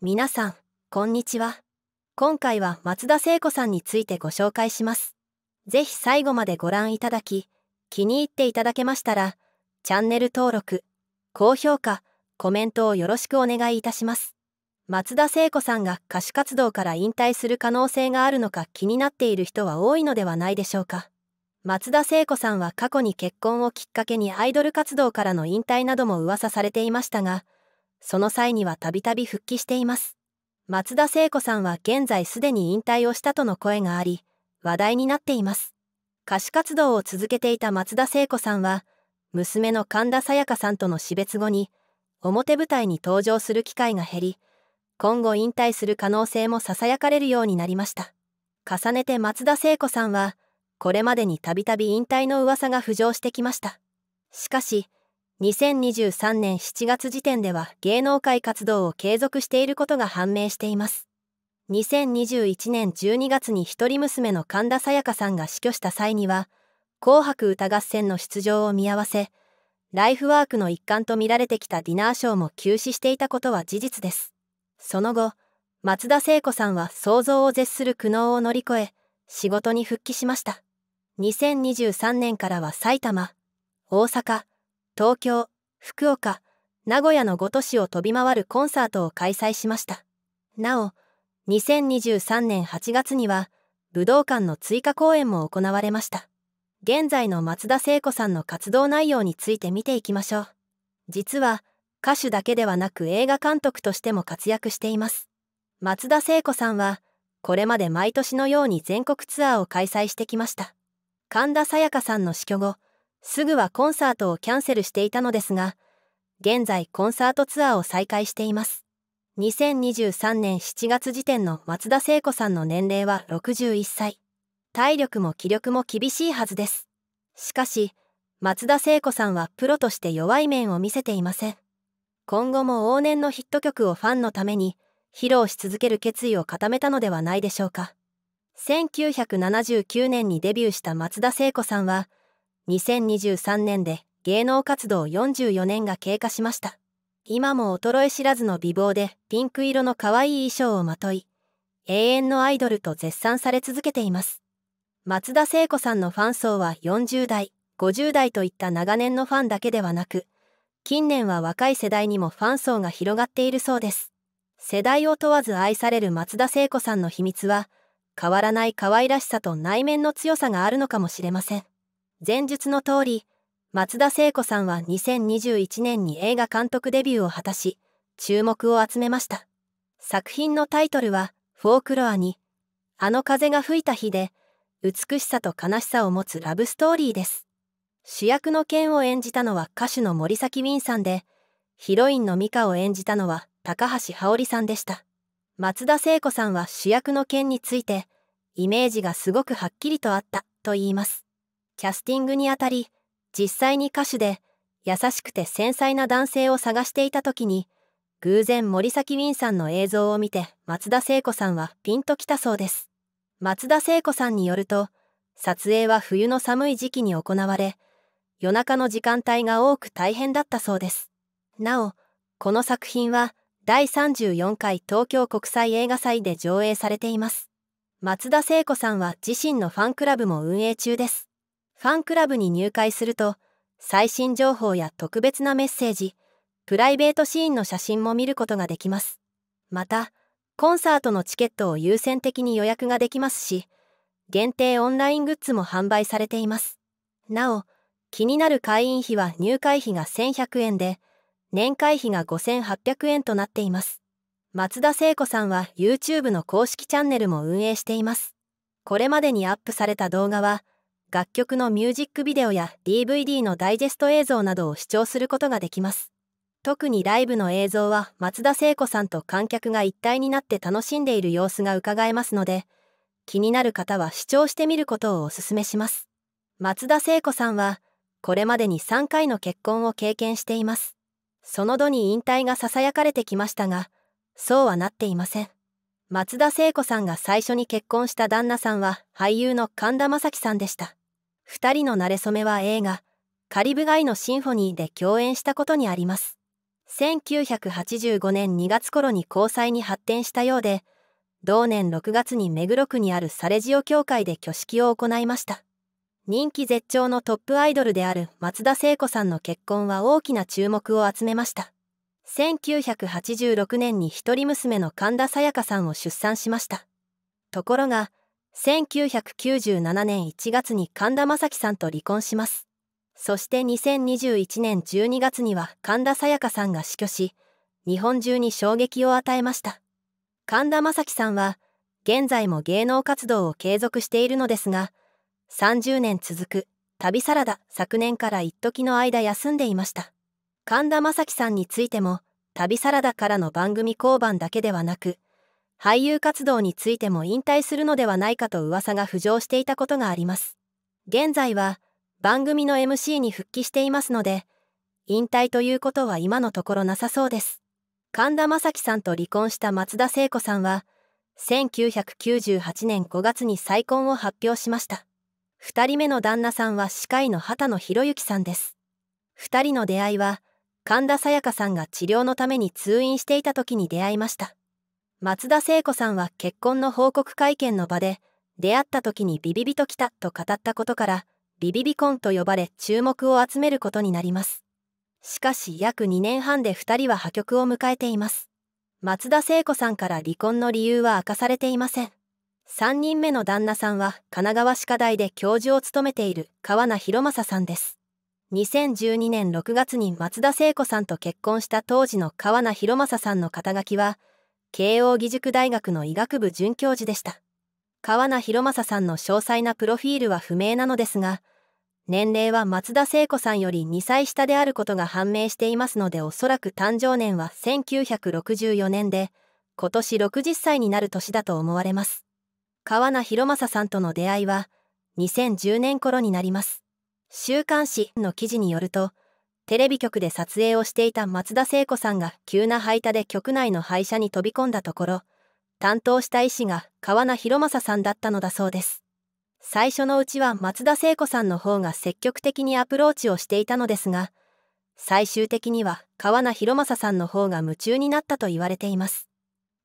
皆さんこんにちは今回は松田聖子さんについてご紹介します是非最後までご覧いただき気に入っていただけましたらチャンネル登録高評価コメントをよろしくお願いいたします松田聖子さんが歌手活動から引退する可能性があるのか気になっている人は多いのではないでしょうか松田聖子さんは過去に結婚をきっかけにアイドル活動からの引退なども噂されていましたがその際にはたびたび復帰しています。松田聖子さんは現在すでに引退をしたとの声があり、話題になっています。歌手活動を続けていた松田聖子さんは、娘の神田沙也加さんとの死別後に、表舞台に登場する機会が減り、今後引退する可能性も囁かれるようになりました。重ねて松田聖子さんは、これまでにたびたび引退の噂が浮上してきました。しかし、2023年7月時点では芸能界活動を継続していることが判明しています2021年12月に一人娘の神田沙也加さんが死去した際には「紅白歌合戦」の出場を見合わせライフワークの一環と見られてきたディナーショーも休止していたことは事実ですその後松田聖子さんは想像を絶する苦悩を乗り越え仕事に復帰しました2023年からは埼玉大阪東京福岡名古屋の5都市を飛び回るコンサートを開催しましたなお2023年8月には武道館の追加公演も行われました現在の松田聖子さんの活動内容について見ていきましょう実は歌手だけではなく映画監督としても活躍しています松田聖子さんはこれまで毎年のように全国ツアーを開催してきました神田沙也加さんの死去後すぐはコンサートをキャンセルしていたのですが、現在コンサートツアーを再開しています。2023年7月時点の松田聖子さんの年齢は61歳。体力も気力も厳しいはずです。しかし、松田聖子さんはプロとして弱い面を見せていません。今後も往年のヒット曲をファンのために披露し続ける決意を固めたのではないでしょうか。1979年にデビューした松田聖子さんは、2023年で芸能活動44年が経過しました。今も衰え知らずの美貌でピンク色の可愛い衣装をまとい、永遠のアイドルと絶賛され続けています。松田聖子さんのファン層は40代、50代といった長年のファンだけではなく、近年は若い世代にもファン層が広がっているそうです。世代を問わず愛される松田聖子さんの秘密は、変わらない可愛らしさと内面の強さがあるのかもしれません。前述の通り、松田聖子さんは2021年に映画監督デビューを果たし、注目を集めました。作品のタイトルは、フォークロアに、あの風が吹いた日で、美しさと悲しさを持つラブストーリーです。主役の剣を演じたのは歌手の森崎ウィンさんで、ヒロインの美香を演じたのは高橋羽織さんでした。松田聖子さんは主役の件について、イメージがすごくはっきりとあったと言います。キャスティングにあたり実際に歌手で優しくて繊細な男性を探していた時に偶然森崎ウィンさんの映像を見て松田聖子さんはピンときたそうです松田聖子さんによると撮影は冬の寒い時期に行われ夜中の時間帯が多く大変だったそうですなおこの作品は第34回東京国際映画祭で上映されています松田聖子さんは自身のファンクラブも運営中ですファンクラブに入会すると、最新情報や特別なメッセージ、プライベートシーンの写真も見ることができます。また、コンサートのチケットを優先的に予約ができますし、限定オンライングッズも販売されています。なお、気になる会員費は入会費が1100円で、年会費が5800円となっています。松田聖子さんは YouTube の公式チャンネルも運営しています。これまでにアップされた動画は、楽曲のミュージックビデオや DVD のダイジェスト映像などを視聴することができます。特にライブの映像は松田聖子さんと観客が一体になって楽しんでいる様子がうかがえますので、気になる方は視聴してみることをお勧めします。松田聖子さんは、これまでに3回の結婚を経験しています。その度に引退が囁かれてきましたが、そうはなっていません。松田聖子さんが最初に結婚した旦那さんは俳優の神田正輝さんでした。二人の馴れ初めは映画「カリブガイのシンフォニー」で共演したことにあります1985年2月頃に交際に発展したようで同年6月に目黒区にあるサレジオ協会で挙式を行いました人気絶頂のトップアイドルである松田聖子さんの結婚は大きな注目を集めました1986年に一人娘の神田沙也加さんを出産しましたところが1997年1月に神田正輝さんと離婚しますそして2021年12月には神田沙也加さんが死去し日本中に衝撃を与えました神田正輝さんは現在も芸能活動を継続しているのですが30年続く旅サラダ昨年から一時の間休んでいました神田正輝さんについても旅サラダからの番組降板だけではなく俳優活動についても引退するのではないかと噂が浮上していたことがあります。現在は番組の MC に復帰していますので、引退ということは今のところなさそうです。神田正輝さんと離婚した松田聖子さんは、1998年5月に再婚を発表しました。2人目の旦那さんは歯科医の畑野博之さんです。2人の出会いは、神田沙也加さんが治療のために通院していた時に出会いました。松田聖子さんは結婚の報告会見の場で、出会った時にビビビと来たと語ったことから、ビビビ婚と呼ばれ注目を集めることになります。しかし約2年半で2人は破局を迎えています。松田聖子さんから離婚の理由は明かされていません。3人目の旦那さんは神奈川歯科大で教授を務めている川名博正さんです。2012年6月に松田聖子さんと結婚した当時の川名博正さんの肩書は、慶應義塾大学の医学部准教授でした。川名博正さんの詳細なプロフィールは不明なのですが、年齢は松田聖子さんより2歳下であることが判明していますのでおそらく誕生年は1964年で、今年60歳になる年だと思われます。川名博正さんとの出会いは、2010年頃になります。週刊誌の記事によると、テレビ局で撮影をしていた松田聖子さんが急な廃車で局内の廃車に飛び込んだところ、担当した医師が川名博正さんだったのだそうです。最初のうちは松田聖子さんの方が積極的にアプローチをしていたのですが、最終的には川名博正さんの方が夢中になったと言われています。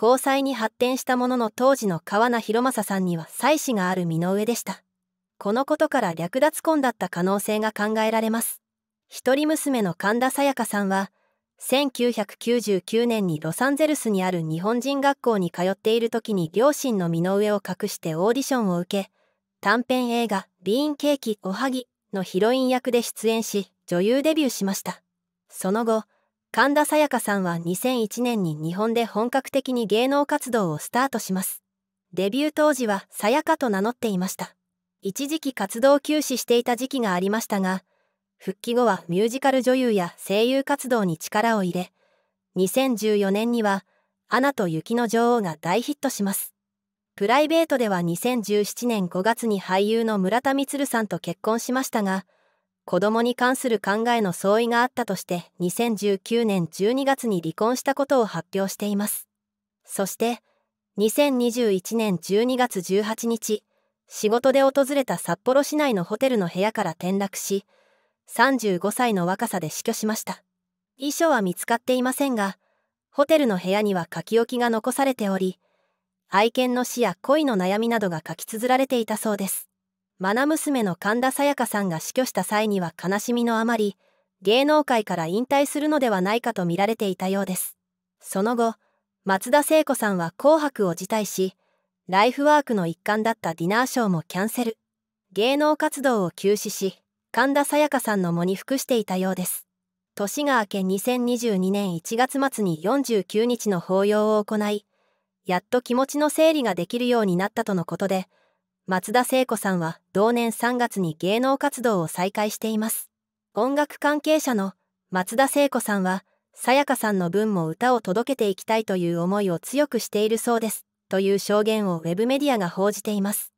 交際に発展したものの当時の川名博正さんには妻子がある身の上でした。このことから略奪婚だった可能性が考えられます。一人娘の神田沙也加さんは1999年にロサンゼルスにある日本人学校に通っている時に両親の身の上を隠してオーディションを受け短編映画「ビーンケーキおはぎ」のヒロイン役で出演し女優デビューしましたその後神田沙也加さんは2001年に日本で本格的に芸能活動をスタートしますデビュー当時は沙也加と名乗っていました一時期活動休止していた時期がありましたが復帰後はミュージカル女優や声優活動に力を入れ2014年には「アナと雪の女王」が大ヒットしますプライベートでは2017年5月に俳優の村田充さんと結婚しましたが子供に関する考えの相違があったとして2019年12月に離婚したことを発表していますそして2021年12月18日仕事で訪れた札幌市内のホテルの部屋から転落し35歳の若さで死去しました遺書は見つかっていませんがホテルの部屋には書き置きが残されており愛犬の死や恋の悩みなどが書き綴られていたそうです愛娘の神田沙也加さんが死去した際には悲しみのあまり芸能界から引退するのではないかと見られていたようですその後松田聖子さんは「紅白」を辞退しライフワークの一環だったディナーショーもキャンセル芸能活動を休止し神田沙也加さんの喪に服していたようです年が明け2022年1月末に49日の法要を行いやっと気持ちの整理ができるようになったとのことで松田聖子さんは同年3月に芸能活動を再開しています音楽関係者の松田聖子さんは沙也加さんの分も歌を届けていきたいという思いを強くしているそうですという証言をウェブメディアが報じています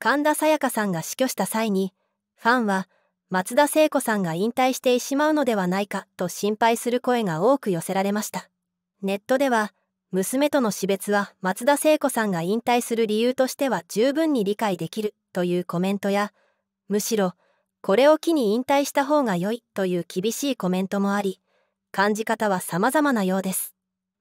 神田沙也加さんが死去した際にファンは「松田聖子さんが引退してしまうのではないかと心配する声が多く寄せられましたネットでは娘との死別は松田聖子さんが引退する理由としては十分に理解できるというコメントやむしろこれを機に引退した方が良いという厳しいコメントもあり感じ方は様々なようです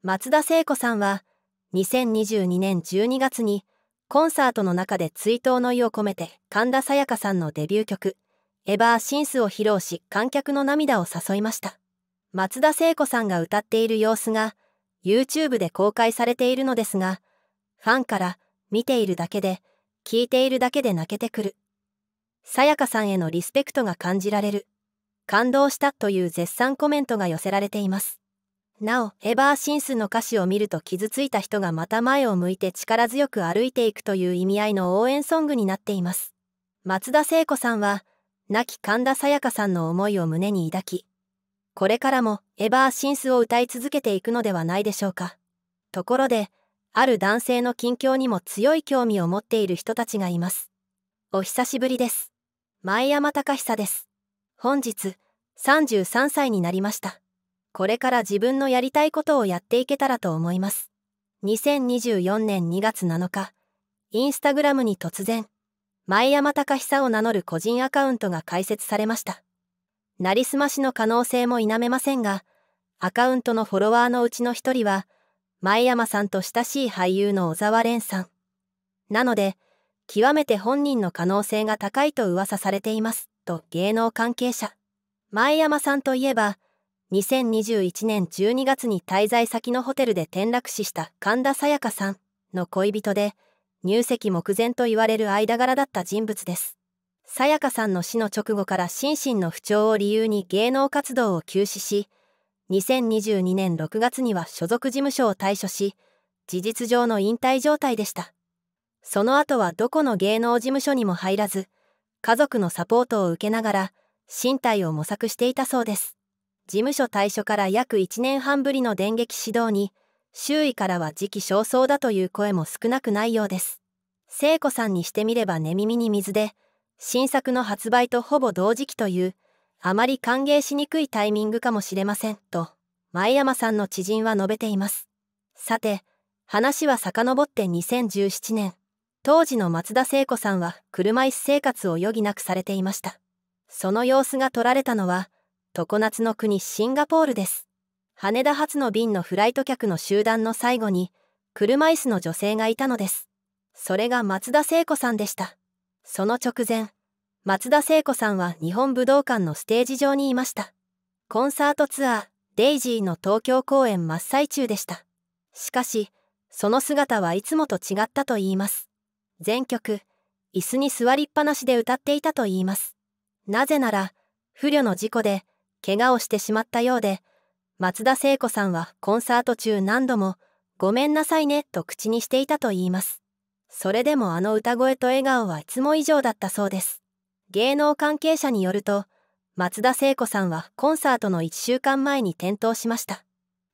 松田聖子さんは2022年12月にコンサートの中で追悼の意を込めて神田沙也加さんのデビュー曲「エバーシンスを披露し観客の涙を誘いました。松田聖子さんが歌っている様子が YouTube で公開されているのですが、ファンから見ているだけで、聞いているだけで泣けてくる。さやかさんへのリスペクトが感じられる。感動したという絶賛コメントが寄せられています。なお、エバーシンスの歌詞を見ると傷ついた人がまた前を向いて力強く歩いていくという意味合いの応援ソングになっています。松田聖子さんは、亡き神田沙也加さんの思いを胸に抱き、これからもエバーシンスを歌い続けていくのではないでしょうか。ところで、ある男性の近況にも強い興味を持っている人たちがいます。お久しぶりです。前山隆久です。本日、33歳になりました。これから自分のやりたいことをやっていけたらと思います。2024年2月7日、インスタグラムに突然、前山隆久を名乗る個人アカウントが開設されました。なりすましの可能性も否めませんが、アカウントのフォロワーのうちの一人は、前山さんと親しい俳優の小沢蓮さん。なので、極めて本人の可能性が高いと噂されています、と芸能関係者。前山さんといえば、2021年12月に滞在先のホテルで転落死した神田沙也加さんの恋人で、入籍目前と言われる間柄だった人物です。さやかさんの死の直後から心身の不調を理由に芸能活動を休止し、2022年6月には所属事務所を退所し、事実上の引退状態でした。その後はどこの芸能事務所にも入らず、家族のサポートを受けながら、身体を模索していたそうです。事務所退所から約1年半ぶりの電撃指導に、周囲からは時期尚早だという声も少なくないようです。聖子さんにしてみれば寝耳に水で、新作の発売とほぼ同時期という、あまり歓迎しにくいタイミングかもしれません、と、前山さんの知人は述べています。さて、話は遡って2017年、当時の松田聖子さんは車椅子生活を余儀なくされていました。その様子が撮られたのは、常夏の国シンガポールです。羽田発の便のフライト客の集団の最後に、車椅子の女性がいたのです。それが松田聖子さんでした。その直前、松田聖子さんは日本武道館のステージ上にいました。コンサートツアー、デイジーの東京公演真っ最中でした。しかし、その姿はいつもと違ったといいます。全曲、椅子に座りっぱなしで歌っていたといいます。なぜなら、不慮の事故で、怪我をしてしまったようで、松田聖子さんはコンサート中何度も「ごめんなさいね」と口にしていたといいますそれでもあの歌声と笑顔はいつも以上だったそうです芸能関係者によると松田聖子さんはコンサートの1週間前に転倒しました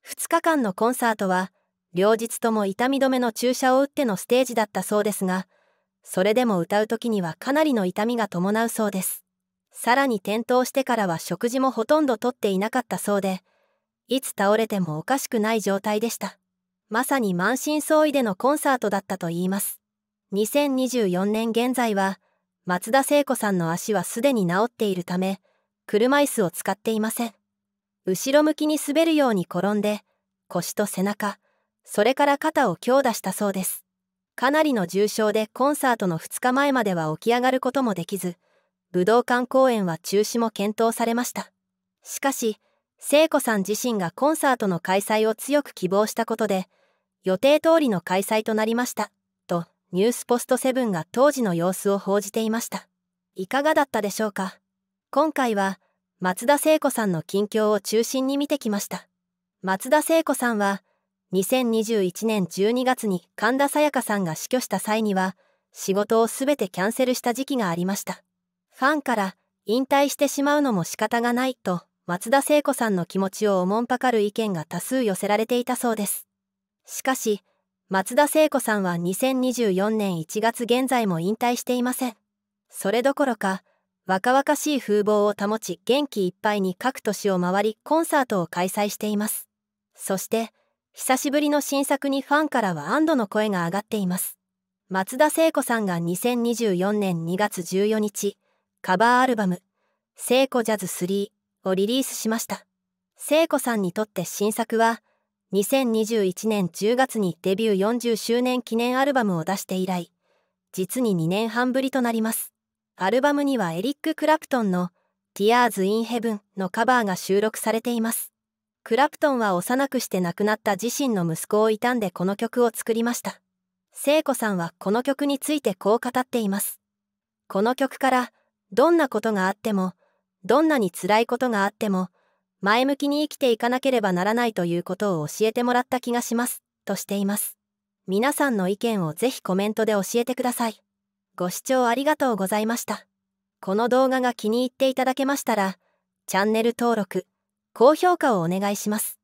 2日間のコンサートは両日とも痛み止めの注射を打ってのステージだったそうですがそれでも歌う時にはかなりの痛みが伴うそうですさらに転倒してからは食事もほとんどとっていなかったそうでいつ倒れてもおかしくない状態でした。まさに満身創痍でのコンサートだったといいます。2024年現在は、松田聖子さんの足はすでに治っているため、車椅子を使っていません。後ろ向きに滑るように転んで、腰と背中、それから肩を強打したそうです。かなりの重傷でコンサートの2日前までは起き上がることもできず、武道館公演は中止も検討されました。しかし、聖子さん自身がコンサートの開催を強く希望したことで、予定通りの開催となりました、とニュースポストセブンが当時の様子を報じていました。いかがだったでしょうか今回は、松田聖子さんの近況を中心に見てきました。松田聖子さんは、2021年12月に神田沙也加さんが死去した際には、仕事を全てキャンセルした時期がありました。ファンから、引退してしまうのも仕方がないと松田聖子さんの気持ちをおもんぱかる意見が多数寄せられていたそうです。しかし、松田聖子さんは2024年1月現在も引退していません。それどころか、若々しい風貌を保ち元気いっぱいに各都市を回りコンサートを開催しています。そして、久しぶりの新作にファンからは安堵の声が上がっています。松田聖子さんが2024年2月14日、カバーアルバム、聖子ジャズ3をリリースしました。聖子さんにとって新作は、2021年10月にデビュー40周年記念アルバムを出して以来、実に2年半ぶりとなります。アルバムにはエリック・クラプトンの Tears in Heaven のカバーが収録されています。クラプトンは幼くして亡くなった自身の息子を悼んでこの曲を作りました。聖子さんはこの曲についてこう語っています。この曲から、どんなことがあっても、どんなに辛いことがあっても前向きに生きていかなければならないということを教えてもらった気がしますとしています皆さんの意見をぜひコメントで教えてくださいご視聴ありがとうございましたこの動画が気に入っていただけましたらチャンネル登録高評価をお願いします